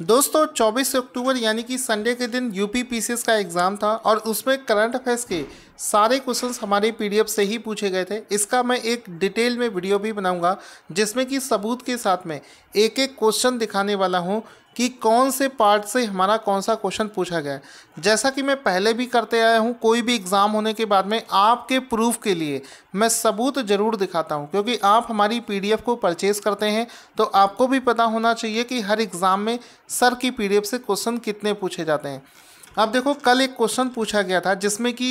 दोस्तों 24 अक्टूबर यानी कि संडे के दिन यूपी पीसीएस का एग्ज़ाम था और उसमें करंट अफेयर्स के सारे क्वेश्चंस हमारे पीडीएफ से ही पूछे गए थे इसका मैं एक डिटेल में वीडियो भी बनाऊंगा जिसमें कि सबूत के साथ में एक एक क्वेश्चन दिखाने वाला हूँ कि कौन से पार्ट से हमारा कौन सा क्वेश्चन पूछा गया है जैसा कि मैं पहले भी करते आया हूं कोई भी एग्ज़ाम होने के बाद में आपके प्रूफ के लिए मैं सबूत ज़रूर दिखाता हूं क्योंकि आप हमारी पीडीएफ को परचेज़ करते हैं तो आपको भी पता होना चाहिए कि हर एग्ज़ाम में सर की पीडीएफ से क्वेश्चन कितने पूछे जाते हैं अब देखो कल एक क्वेश्चन पूछा गया था जिसमें कि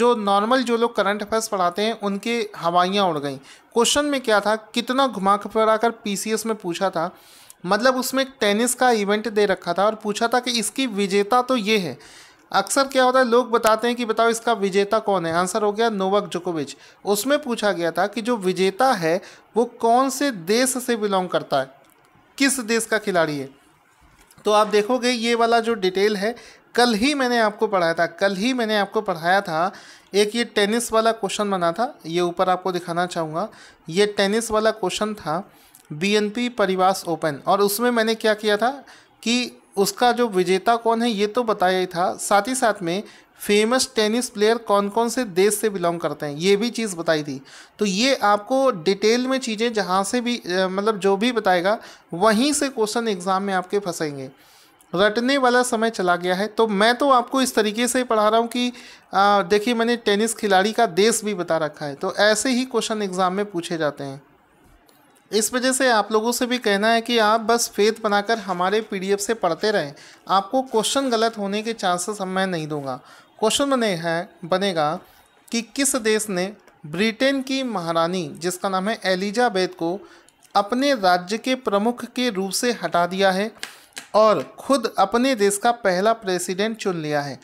जो नॉर्मल जो लोग करंट अफेयर्स पढ़ाते हैं उनके हवाइयाँ उड़ गई क्वेश्चन में क्या था कितना घुमा फिरा कर पी में पूछा था मतलब उसमें एक टेनिस का इवेंट दे रखा था और पूछा था कि इसकी विजेता तो ये है अक्सर क्या होता है लोग बताते हैं कि बताओ इसका विजेता कौन है आंसर हो गया नोवक जोकोविच उसमें पूछा गया था कि जो विजेता है वो कौन से देश से बिलोंग करता है किस देश का खिलाड़ी है तो आप देखोगे ये वाला जो डिटेल है कल ही मैंने आपको पढ़ाया था कल ही मैंने आपको पढ़ाया था एक ये टेनिस वाला क्वेश्चन बना था ये ऊपर आपको दिखाना चाहूँगा ये टेनिस वाला क्वेश्चन था बीएनपी परिवास ओपन और उसमें मैंने क्या किया था कि उसका जो विजेता कौन है ये तो बताया ही था साथ ही साथ में फेमस टेनिस प्लेयर कौन कौन से देश से बिलोंग करते हैं ये भी चीज़ बताई थी तो ये आपको डिटेल में चीज़ें जहाँ से भी मतलब जो भी बताएगा वहीं से क्वेश्चन एग्ज़ाम में आपके फंसेंगे रटने वाला समय चला गया है तो मैं तो आपको इस तरीके से पढ़ा रहा हूँ कि देखिए मैंने टेनिस खिलाड़ी का देश भी बता रखा है तो ऐसे ही क्वेश्चन एग्ज़ाम में पूछे जाते हैं इस वजह से आप लोगों से भी कहना है कि आप बस फेथ बनाकर हमारे पीडीएफ से पढ़ते रहें आपको क्वेश्चन गलत होने के चांसेस मैं नहीं दूंगा क्वेश्चन बने हैं बनेगा कि किस देश ने ब्रिटेन की महारानी जिसका नाम है एलिजाबेथ को अपने राज्य के प्रमुख के रूप से हटा दिया है और खुद अपने देश का पहला प्रेसिडेंट चुन लिया है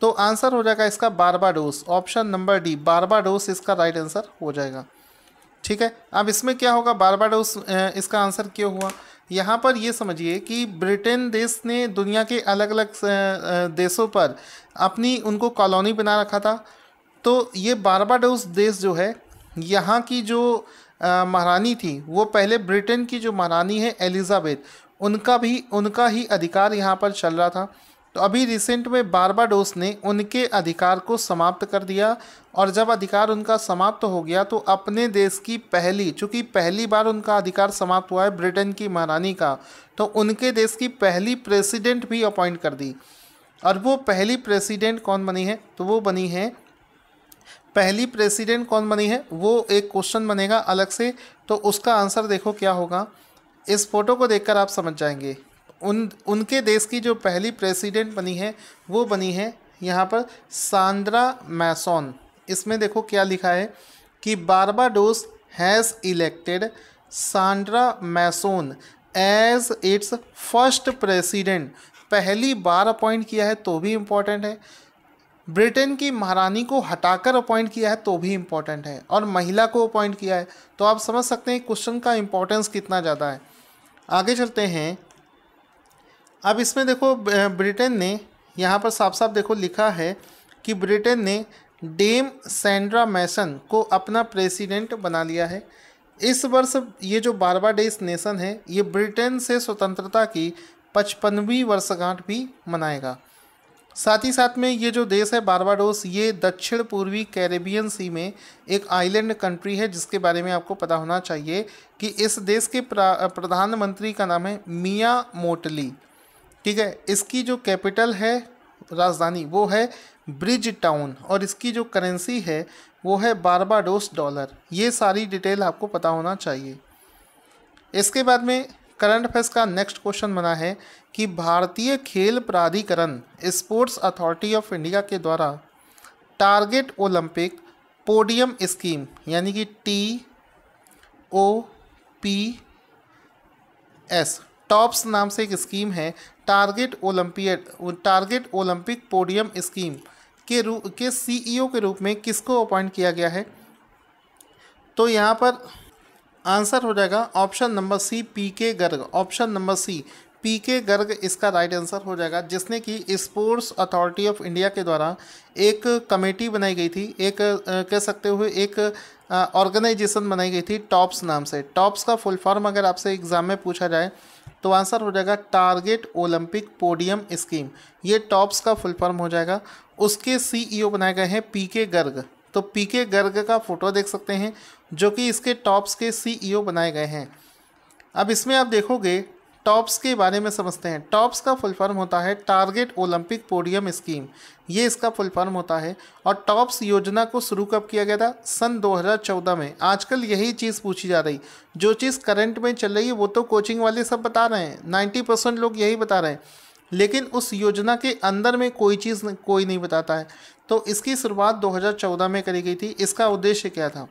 तो आंसर हो जाएगा इसका Barbados option number D Barbados इसका राइट आंसर हो जाएगा ठीक है अब इसमें क्या होगा बारबाडोस इसका आंसर क्यों हुआ यहाँ पर ये समझिए कि ब्रिटेन देश ने दुनिया के अलग अलग देशों पर अपनी उनको कॉलोनी बना रखा था तो ये बारबाडोस देश जो है यहाँ की जो महारानी थी वो पहले ब्रिटेन की जो महारानी है एलिजाबेथ उनका भी उनका ही अधिकार यहाँ पर चल रहा था तो अभी रिसेंट में बारबाडोस ने उनके अधिकार को समाप्त कर दिया और जब अधिकार उनका समाप्त हो गया तो अपने देश की पहली चूँकि पहली बार उनका अधिकार समाप्त हुआ है ब्रिटेन की महारानी का तो उनके देश की पहली प्रेसिडेंट भी अपॉइंट कर दी और वो पहली प्रेसिडेंट कौन बनी है तो वो बनी है पहली प्रेसिडेंट कौन बनी है वो एक क्वेश्चन बनेगा अलग से तो उसका आंसर देखो क्या होगा इस फोटो को देखकर आप समझ जाएंगे उन उनके देश की जो पहली प्रेसिडेंट बनी है वो बनी है यहाँ पर सांद्रा मैसोन इसमें देखो क्या लिखा है कि Barbados has elected Sandra Mason as its first president पहली बार अपॉइंट किया है तो भी इम्पॉर्टेंट है ब्रिटेन की महारानी को हटाकर अपॉइंट किया है तो भी इम्पॉर्टेंट है और महिला को अपॉइंट किया है तो आप समझ सकते हैं क्वेश्चन का इम्पोर्टेंस कितना ज़्यादा है आगे चलते हैं अब इसमें देखो ब्रिटेन ने यहाँ पर साफ साफ देखो लिखा है कि ब्रिटेन ने डेम सैंड्रा मैसन को अपना प्रेसिडेंट बना लिया है इस वर्ष ये जो बारबाडेस नेशन है ये ब्रिटेन से स्वतंत्रता की पचपनवीं वर्षगांठ भी मनाएगा साथ ही साथ में ये जो देश है बारबाडोस ये दक्षिण पूर्वी कैरेबियन सी में एक आइलैंड कंट्री है जिसके बारे में आपको पता होना चाहिए कि इस देश के प्रधानमंत्री का नाम है मिया मोटली ठीक है इसकी जो कैपिटल है राजधानी वो है ब्रिज टाउन और इसकी जो करेंसी है वो है बारबाडोस डॉलर ये सारी डिटेल आपको पता होना चाहिए इसके बाद में करंट अफेयर्स का नेक्स्ट क्वेश्चन बना है कि भारतीय खेल प्राधिकरण स्पोर्ट्स अथॉरिटी ऑफ इंडिया के द्वारा टारगेट ओलंपिक पोडियम स्कीम यानी कि T O P S TOPS नाम से एक स्कीम है target Olympiad target Olympic podium scheme के रूप के सीईओ e के रूप में किसको अपॉइंट किया गया है तो यहाँ पर आंसर हो जाएगा option number C P K Garg option number C P K Garg इसका राइट आंसर हो जाएगा जिसने कि स्पोर्ट्स अथॉरिटी ऑफ इंडिया के द्वारा एक कमेटी बनाई गई थी एक कह सकते हुए एक ऑर्गेनाइजेशन बनाई गई थी टॉप्स नाम से टॉप्स का फुल फॉर्म अगर आपसे एग्ज़ाम में पूछा जाए तो आंसर हो जाएगा टारगेट ओलंपिक पोडियम स्कीम ये टॉप्स का फुल फॉर्म हो जाएगा उसके सीईओ e बनाए गए हैं पी के गर्ग तो पी के गर्ग का फ़ोटो देख सकते हैं जो कि इसके टॉप्स के सीईओ e बनाए गए हैं अब इसमें आप देखोगे टॉप्स के बारे में समझते हैं टॉप्स का फुल फॉर्म होता है टारगेट ओलंपिक पोडियम स्कीम ये इसका फुल फॉर्म होता है और टॉप्स योजना को शुरू कब किया गया था सन 2014 में आजकल यही चीज़ पूछी जा रही जो चीज़ करंट में चल रही है वो तो कोचिंग वाले सब बता रहे हैं नाइन्टी परसेंट लोग यही बता रहे हैं लेकिन उस योजना के अंदर में कोई चीज़ कोई नहीं बताता है तो इसकी शुरुआत 2014 में करी गई थी इसका उद्देश्य क्या था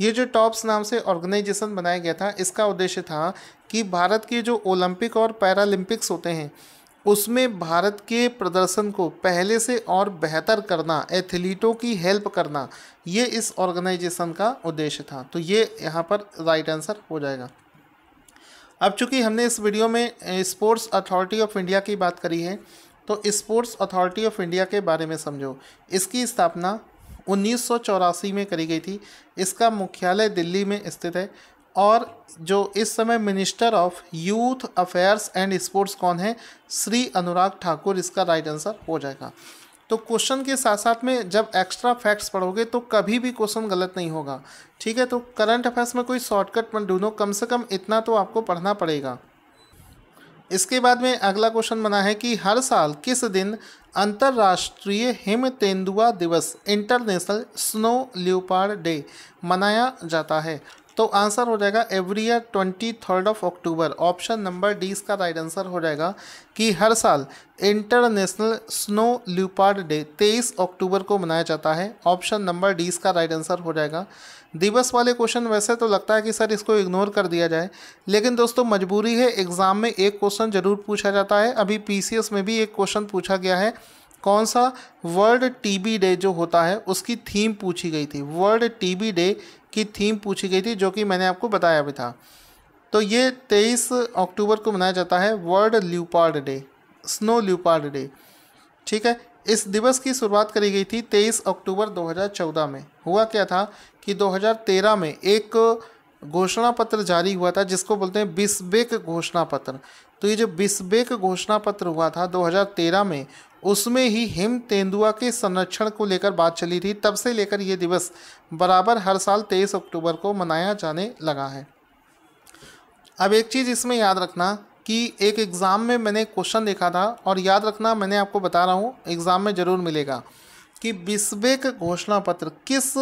ये जो टॉप्स नाम से ऑर्गेनाइजेशन बनाया गया था इसका उद्देश्य था कि भारत के जो ओलंपिक और पैरालंपिक्स होते हैं उसमें भारत के प्रदर्शन को पहले से और बेहतर करना एथलीटों की हेल्प करना ये इस ऑर्गेनाइजेशन का उद्देश्य था तो ये यहाँ पर राइट आंसर हो जाएगा अब चूंकि हमने इस वीडियो में स्पोर्ट्स अथॉरिटी ऑफ इंडिया की बात करी है तो स्पोर्ट्स अथॉरिटी ऑफ इंडिया के बारे में समझो इसकी स्थापना उन्नीस में करी गई थी इसका मुख्यालय दिल्ली में स्थित है और जो इस समय minister of youth affairs and sports कौन है श्री अनुराग ठाकुर इसका राइट आंसर हो जाएगा तो क्वेश्चन के साथ साथ में जब एक्स्ट्रा फैक्ट्स पढ़ोगे तो कभी भी क्वेश्चन गलत नहीं होगा ठीक है तो करंट अफेयर्स में कोई शॉर्टकट मत ढूंढो कम से कम इतना तो आपको पढ़ना पड़ेगा इसके बाद में अगला क्वेश्चन बना है कि हर साल किस दिन अंतर्राष्ट्रीय हिम तेंदुआ दिवस इंटरनेशनल स्नो ल्यूपार्ड डे मनाया जाता है तो आंसर हो जाएगा every year twenty third of October option number D इसका राइट आंसर हो जाएगा कि हर साल इंटरनेशनल स्नो ल्यूपार्ड डे तेईस अक्टूबर को मनाया जाता है ऑप्शन नंबर डी इसका राइट आंसर हो जाएगा दिवस वाले क्वेश्चन वैसे तो लगता है कि सर इसको इग्नोर कर दिया जाए लेकिन दोस्तों मजबूरी है एग्ज़ाम में एक क्वेश्चन ज़रूर पूछा जाता है अभी पीसीएस में भी एक क्वेश्चन पूछा गया है कौन सा वर्ल्ड टीबी डे जो होता है उसकी थीम पूछी गई थी वर्ल्ड टी डे की थीम पूछी गई थी जो कि मैंने आपको बताया भी था तो ये तेईस अक्टूबर को मनाया जाता है world leopard day snow leopard day ठीक है इस दिवस की शुरुआत करी गई थी 23 अक्टूबर 2014 में हुआ क्या था कि 2013 में एक घोषणा पत्र जारी हुआ था जिसको बोलते हैं बिस्बेक घोषणा पत्र तो ये जो बिस्बेक घोषणा पत्र हुआ था 2013 में उसमें ही हिम तेंदुआ के संरक्षण को लेकर बात चली थी तब से लेकर ये दिवस बराबर हर साल 23 अक्टूबर को मनाया जाने लगा है अब एक चीज़ इसमें याद रखना कि एक एग्ज़ाम में मैंने क्वेश्चन देखा था और याद रखना मैंने आपको बता रहा हूँ एग्ज़ाम में ज़रूर मिलेगा कि बिस्बेक घोषणा पत्र किस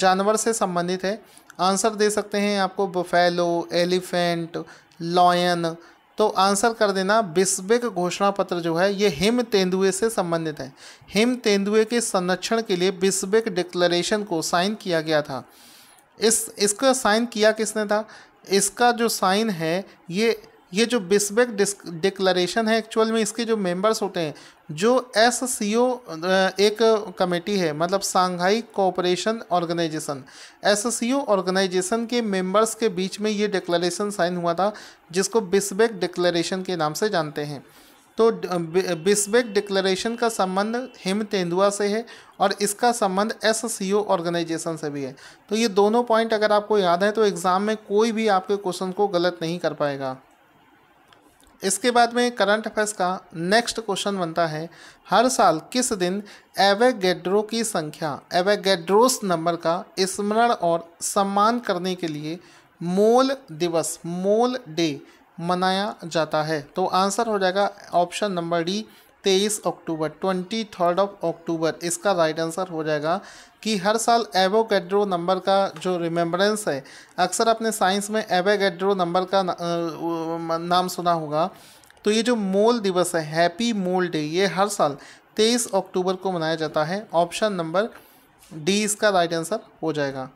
जानवर से संबंधित है आंसर दे सकते हैं आपको बफेलो एलिफेंट लॉयन तो आंसर कर देना बिस्बेक घोषणा पत्र जो है ये हिम तेंदुए से संबंधित है हिम तेंदुए के संरक्षण के लिए बिस्बेक डिक्लेरेशन को साइन किया गया था इस इसका साइन किया किसने था इसका जो साइन है ये ये जो बिस्बेक डिक्लेरेशन है एक्चुअल में इसके जो मेंबर्स होते हैं जो एस सी ओ एक कमेटी है मतलब Shanghai cooperation organisation S C organisation के मेंबर्स के बीच में ये डिक्लरेशन साइन हुआ था जिसको बिस्बेक डिक्लेरेशन के नाम से जानते हैं तो बिस्बेक डिक्लेरेशन का संबंध हिम तेंदुआ से है और इसका संबंध एस सी ओ ऑर्गेनाइजेशन से भी है तो ये दोनों पॉइंट अगर आपको याद है तो एग्ज़ाम में कोई भी आपके क्वेश्चन को गलत नहीं कर पाएगा इसके बाद में करंट अफेयर्स का नेक्स्ट क्वेश्चन बनता है हर साल किस दिन एवेगेड्रो की संख्या एवेगेड्रोस नंबर का स्मरण और सम्मान करने के लिए मोल दिवस मोल डे मनाया जाता है तो आंसर हो जाएगा ऑप्शन नंबर डी तेईस October twenty third of October इसका राइट आंसर हो जाएगा कि हर साल एवोगेड्रो नंबर का जो रिमेम्बरेंस है अक्सर आपने साइंस में एवोगेड्रो नंबर का नाम सुना होगा तो ये जो मोल दिवस है हैप्पी मोल डे ये हर साल तेईस अक्टूबर को मनाया जाता है ऑप्शन नंबर डी इसका राइट आंसर हो जाएगा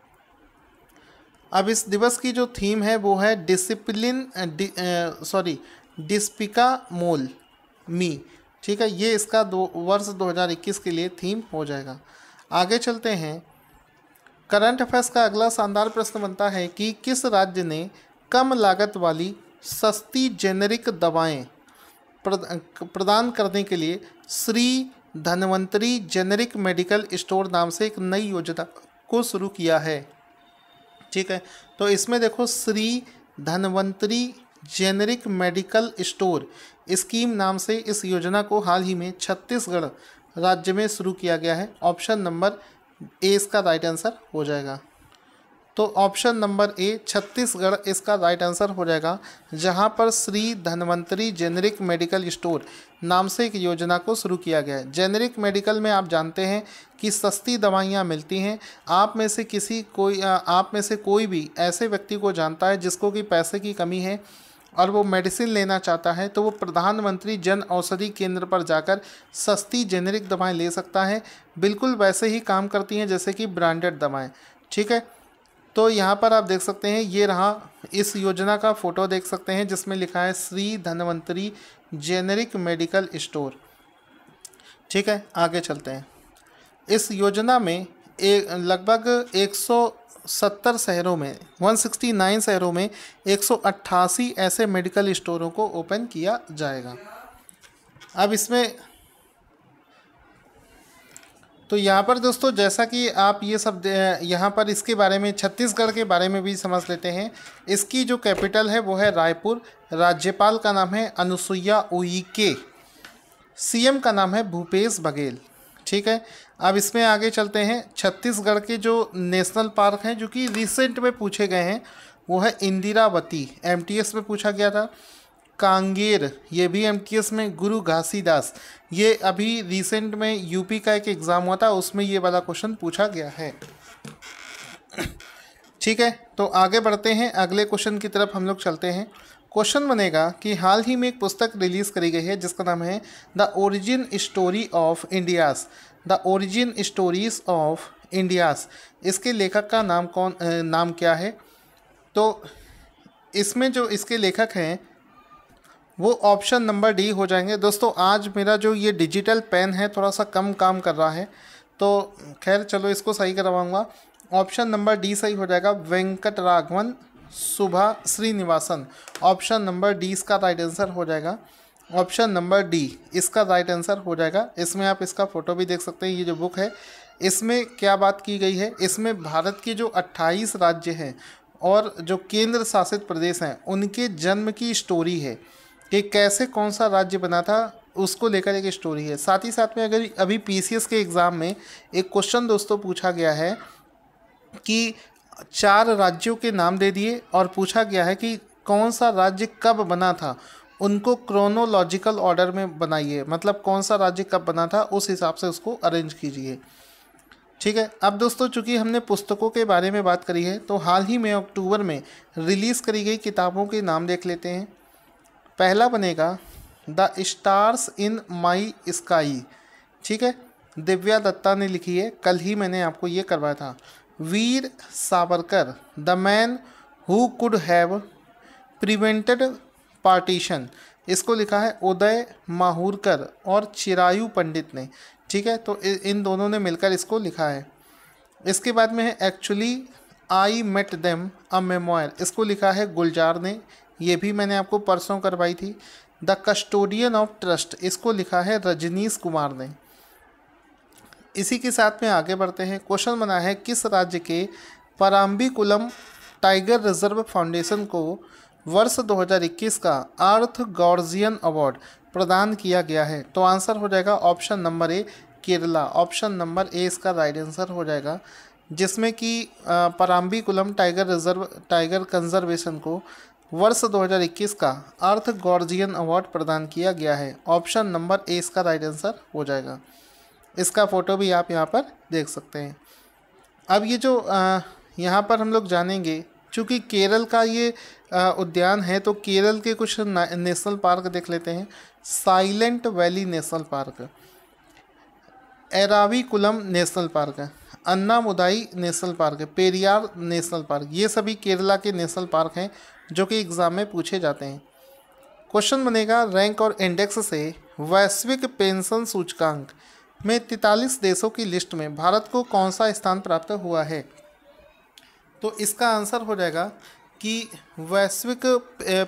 अब इस दिवस की जो थीम है वो है डिसिप्लिन सॉरी डिस्पिका मोल मी ठीक है ये इसका दो वर्ष 2021 के लिए थीम हो जाएगा आगे चलते हैं करंट अफेयर्स का अगला शानदार प्रश्न बनता है कि किस राज्य ने कम लागत वाली सस्ती जेनेरिक दवाएं प्रदान करने के लिए Shri Dhanvantari generic medical store नाम से एक नई योजना को शुरू किया है ठीक है तो इसमें देखो Shri Dhanvantari generic medical store scheme नाम से इस योजना को हाल ही में छत्तीसगढ़ राज्य में शुरू किया गया है ऑप्शन नंबर ए इसका राइट आंसर हो जाएगा तो ऑप्शन नंबर ए छत्तीसगढ़ इसका राइट आंसर हो जाएगा जहां पर Shri Dhanvantari generic medical store नाम से एक योजना को शुरू किया गया है जेनरिक मेडिकल में आप जानते हैं कि सस्ती दवाइयां मिलती हैं आप में से किसी कोई आप में से कोई भी ऐसे व्यक्ति को जानता है जिसको कि पैसे की कमी है और वो मेडिसिन लेना चाहता है तो वो प्रधानमंत्री जन औषधि केंद्र पर जाकर सस्ती जेनेरिक दवाएं ले सकता है बिल्कुल वैसे ही काम करती हैं जैसे कि ब्रांडेड दवाएं ठीक है तो यहाँ पर आप देख सकते हैं ये रहा इस योजना का फ़ोटो देख सकते हैं जिसमें लिखा है Shri Dhanvantari generic medical store ठीक है आगे चलते हैं इस योजना में एक लगभग एक सौ सत्तर शहरों में वन सिक्सटी नाइन शहरों में एक सौ अट्ठासी ऐसे मेडिकल स्टोरों को ओपन किया जाएगा अब इसमें तो यहाँ पर दोस्तों जैसा कि आप ये सब यहाँ पर इसके बारे में छत्तीसगढ़ के बारे में भी समझ लेते हैं इसकी जो कैपिटल है वो है रायपुर राज्यपाल का नाम है अनुसुईया उइके सीएम का नाम है भूपेश बघेल ठीक है अब इसमें आगे चलते हैं छत्तीसगढ़ के जो नेशनल पार्क हैं जो कि रिसेंट में पूछे गए हैं वो है इंदिरावती एमटीएस में पूछा गया था कांगेर ये भी एमटीएस में गुरु घासीदास ये अभी रिसेंट में यूपी का एक एग्ज़ाम हुआ था उसमें ये वाला क्वेश्चन पूछा गया है ठीक है तो आगे बढ़ते हैं अगले क्वेश्चन की तरफ हम लोग चलते हैं क्वेश्चन बनेगा कि हाल ही में एक पुस्तक रिलीज़ करी गई है जिसका नाम है the origin story of India's the origin stories of India's इसके लेखक का नाम कौन नाम क्या है तो इसमें जो इसके लेखक हैं वो ऑप्शन नंबर डी हो जाएंगे दोस्तों आज मेरा जो ये डिजिटल पेन है थोड़ा सा कम काम कर रहा है तो खैर चलो इसको सही करवाऊँगा ऑप्शन नंबर डी सही हो जाएगा Venkat Raghavan Subha Srinivasan option number D इसका राइट आंसर हो जाएगा ऑप्शन नंबर डी इसका राइट आंसर हो जाएगा इसमें आप इसका फ़ोटो भी देख सकते हैं ये जो बुक है इसमें क्या बात की गई है इसमें भारत के जो 28 राज्य हैं और जो केंद्र शासित प्रदेश हैं उनके जन्म की स्टोरी है कि कैसे कौन सा राज्य बना था उसको लेकर एक स्टोरी है साथ ही साथ में अगर अभी पीसीएस के एग्ज़ाम में एक क्वेश्चन दोस्तों पूछा गया है कि चार राज्यों के नाम दे दिए और पूछा गया है कि कौन सा राज्य कब बना था उनको क्रोनोलॉजिकल ऑर्डर में बनाइए मतलब कौन सा राज्य कब बना था उस हिसाब से उसको अरेंज कीजिए ठीक है अब दोस्तों चूंकि हमने पुस्तकों के बारे में बात करी है तो हाल ही में अक्टूबर में रिलीज़ करी गई किताबों के नाम देख लेते हैं पहला बनेगा the stars in my sky ठीक है दिव्या दत्ता ने लिखी है कल ही मैंने आपको ये करवाया था Veer Savarkar the man who could have prevented partition इसको लिखा है उदय माहूरकर और चिरायु पंडित ने ठीक है तो इन दोनों ने मिलकर इसको लिखा है इसके बाद में है actually I met them a memoir इसको लिखा है गुलजार ने ये भी मैंने आपको परसों करवाई थी द कस्टोडियन ऑफ ट्रस्ट इसको लिखा है रजनीश कुमार ने इसी के साथ में आगे बढ़ते हैं क्वेश्चन बना है किस राज्य के पराम्बिकुलम टाइगर रिजर्व फाउंडेशन को वर्ष 2021 का अर्थ गॉर्जियन अवार्ड प्रदान किया गया है तो आंसर हो जाएगा option number A Kerala option number A इसका राइट आंसर हो जाएगा जिसमें कि Parambikulam tiger reserve tiger conservation को वर्ष 2021 का अर्थ गॉर्जियन अवार्ड प्रदान किया गया है ऑप्शन नंबर ए इसका राइट आंसर हो जाएगा इसका फ़ोटो भी आप यहाँ पर देख सकते हैं अब ये जो यहाँ पर हम लोग जानेंगे चूँकि केरल का ये उद्यान है तो केरल के कुछ नेशनल पार्क देख लेते हैं silent valley national park Eravikulam national park Anamudi national park Periyar national park ये सभी केरला के नेशनल पार्क हैं जो कि एग्ज़ाम में पूछे जाते हैं क्वेश्चन बनेगा रैंक और इंडेक्स से वैश्विक पेंशन सूचकांक में तैतालीस देशों की लिस्ट में भारत को कौन सा स्थान प्राप्त हुआ है तो इसका आंसर हो जाएगा कि वैश्विक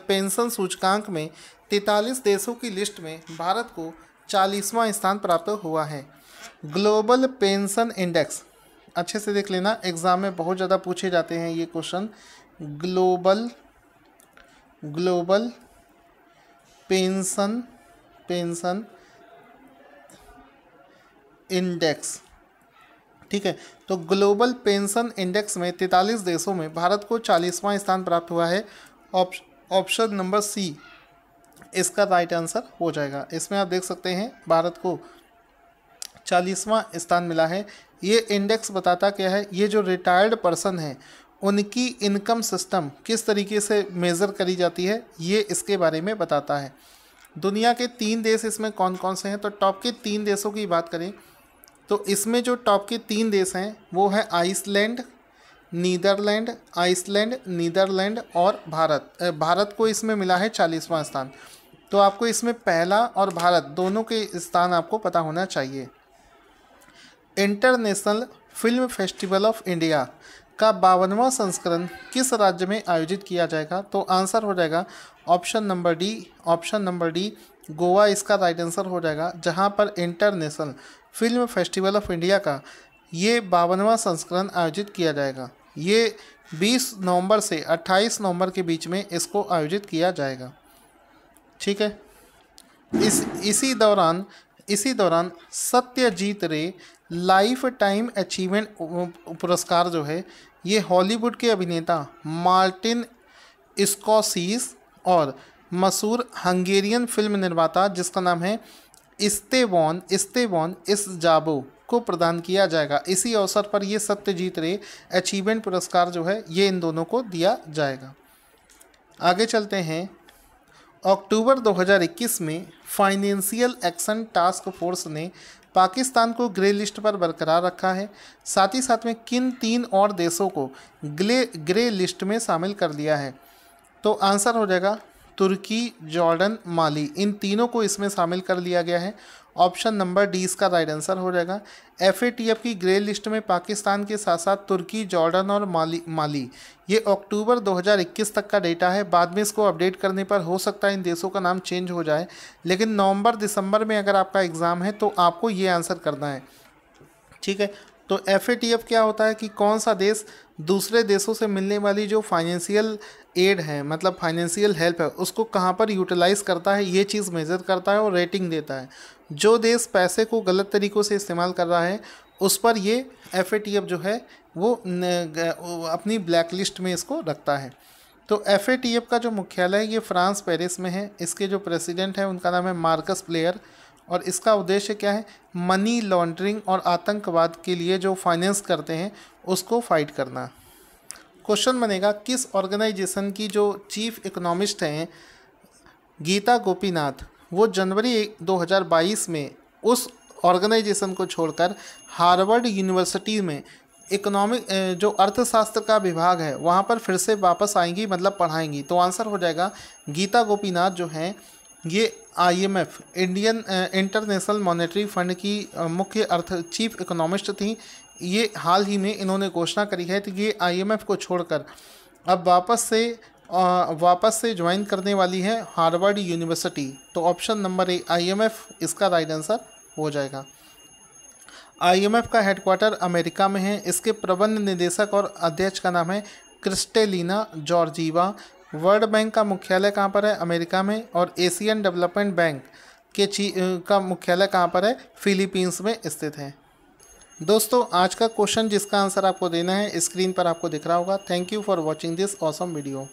पेंशन सूचकांक में तैतालीस देशों की लिस्ट में भारत को चालीसवां स्थान प्राप्त हुआ है ग्लोबल पेंशन इंडेक्स अच्छे से देख लेना एग्ज़ाम में बहुत ज़्यादा पूछे जाते हैं ये question global global pension pension index ठीक है तो ग्लोबल पेंशन इंडेक्स में तैतालीस देशों में भारत को चालीसवां स्थान प्राप्त हुआ है ऑप्शन नंबर सी इसका राइट आंसर हो जाएगा इसमें आप देख सकते हैं भारत को चालीसवां स्थान मिला है ये इंडेक्स बताता क्या है ये जो रिटायर्ड पर्सन है उनकी इनकम सिस्टम किस तरीके से मेज़र करी जाती है ये इसके बारे में बताता है दुनिया के तीन देश इसमें कौन कौन से हैं तो टॉप के तीन देशों की बात करें तो इसमें जो टॉप के तीन देश हैं वो है आइसलैंड नीदरलैंड आइसलैंड नीदरलैंड और भारत भारत को इसमें मिला है चालीसवां स्थान तो आपको इसमें पहला और भारत दोनों के स्थान आपको पता होना चाहिए international film festival of India का बावनवा संस्करण किस राज्य में आयोजित किया जाएगा तो आंसर हो जाएगा option number D option number D Goa इसका राइट आंसर हो जाएगा जहाँ पर international film festival of India का ये बावनवा संस्करण आयोजित किया जाएगा ये 20 नवंबर से 28 नवंबर के बीच में इसको आयोजित किया जाएगा ठीक है इस इसी दौरान इसी दौरान सत्यजीत रे लाइफ टाइम अचीवमेंट पुरस्कार जो है ये हॉलीवुड के अभिनेता मार्टिन स्कॉसिस और मशहूर हंगेरियन फिल्म निर्माता जिसका नाम है इस्तेवॉन इस्तेवॉन इस जाबो को प्रदान किया जाएगा इसी अवसर पर ये सत्यजीत रे अचीवमेंट पुरस्कार जो है ये इन दोनों को दिया जाएगा आगे चलते हैं अक्टूबर 2021 में फाइनेंशियल एक्शन टास्क फोर्स ने पाकिस्तान को ग्रे लिस्ट पर बरकरार रखा है साथ ही साथ में किन तीन और देशों को ग्ले ग्रे लिस्ट में शामिल कर लिया है तो आंसर हो जाएगा तुर्की जॉर्डन माली इन तीनों को इसमें शामिल कर लिया गया है ऑप्शन नंबर डी इसका राइट आंसर हो जाएगा एफ की ग्रे लिस्ट में पाकिस्तान के साथ साथ तुर्की जॉर्डन और माली माली ये अक्टूबर 2021 तक का डेटा है बाद में इसको अपडेट करने पर हो सकता है इन देशों का नाम चेंज हो जाए लेकिन नवंबर दिसंबर में अगर आपका एग्ज़ाम है तो आपको ये आंसर करना है ठीक है तो एफ क्या होता है कि कौन सा देश दूसरे देशों से मिलने वाली जो फाइनेंशियल एड है मतलब फाइनेंशियल हेल्प है उसको कहाँ पर यूटिलाइज़ करता है ये चीज़ मेजर करता है और रेटिंग देता है जो देश पैसे को गलत तरीक़ों से इस्तेमाल कर रहा है उस पर ये एफ जो है वो अपनी ब्लैक लिस्ट में इसको रखता है तो एफ का जो मुख्यालय है ये फ्रांस पेरिस में है इसके जो प्रेसिडेंट हैं उनका नाम है मार्कस प्लेयर और इसका उद्देश्य क्या है मनी लॉन्ड्रिंग और आतंकवाद के लिए जो फाइनेंस करते हैं उसको फाइट करना क्वेश्चन बनेगा किस ऑर्गेनाइजेशन की जो चीफ इकोनॉमिस्ट हैं गीता गोपीनाथ वो जनवरी 2022 में उस ऑर्गेनाइजेशन को छोड़कर हार्वर्ड यूनिवर्सिटी में इकोनॉमिक जो अर्थशास्त्र का विभाग है वहाँ पर फिर से वापस आएंगी मतलब पढ़ाएंगी तो आंसर हो जाएगा गीता गोपीनाथ जो हैं ये IMF Indian international monetary fund की मुख्य अर्थ चीफ इकोनॉमिस्ट थी ये हाल ही में इन्होंने घोषणा करी है कि ये आईएमएफ को छोड़कर अब वापस से वापस से ज्वाइन करने वाली है हार्वर्ड यूनिवर्सिटी तो ऑप्शन नंबर ए आईएमएफ इसका राइट आंसर हो जाएगा आईएमएफ का हेडक्वार्टर अमेरिका में है इसके प्रबंध निदेशक और अध्यक्ष का नाम है क्रिस्टेलिना जॉर्जीवा वर्ल्ड बैंक का मुख्यालय कहाँ पर है अमेरिका में और एशियन डेवलपमेंट बैंक के ची का मुख्यालय कहाँ पर है फिलीपींस में स्थित है दोस्तों आज का क्वेश्चन जिसका आंसर आपको देना है स्क्रीन पर आपको दिख रहा होगा thank you for watching this awesome video